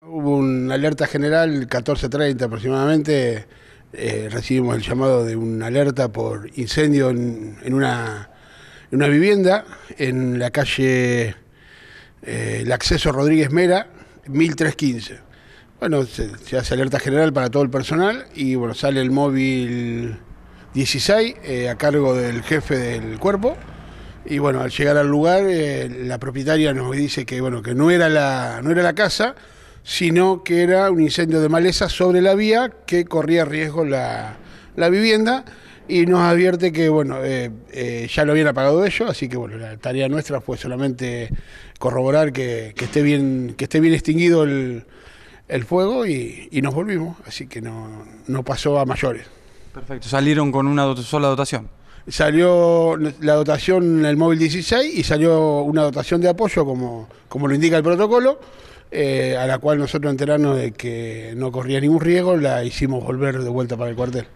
Hubo una alerta general, 14.30 aproximadamente, eh, recibimos el llamado de una alerta por incendio en, una, vivienda en la calle eh, El Acceso Rodríguez Mera, 1315. Bueno, se, hace alerta general para todo el personal y bueno, sale el móvil 16 eh, a cargo del jefe del cuerpo. Y bueno, al llegar al lugar, la propietaria nos dice que bueno, que no era la, no era la casa sino que era un incendio de maleza sobre la vía que corría riesgo la, vivienda y nos advierte que bueno eh, eh, ya lo habían apagado ellos, así que bueno la tarea nuestra fue solamente corroborar que, que esté bien que esté bien extinguido el, el fuego y, nos volvimos, así que no, no pasó a mayores. Perfecto, salieron con una sola dotación. Salió la dotación el móvil 16 y salió una dotación de apoyo como, como lo indica el protocolo eh, a la cual nosotros enterarnos de que no corría ningún riesgo, la hicimos volver de vuelta para el cuartel.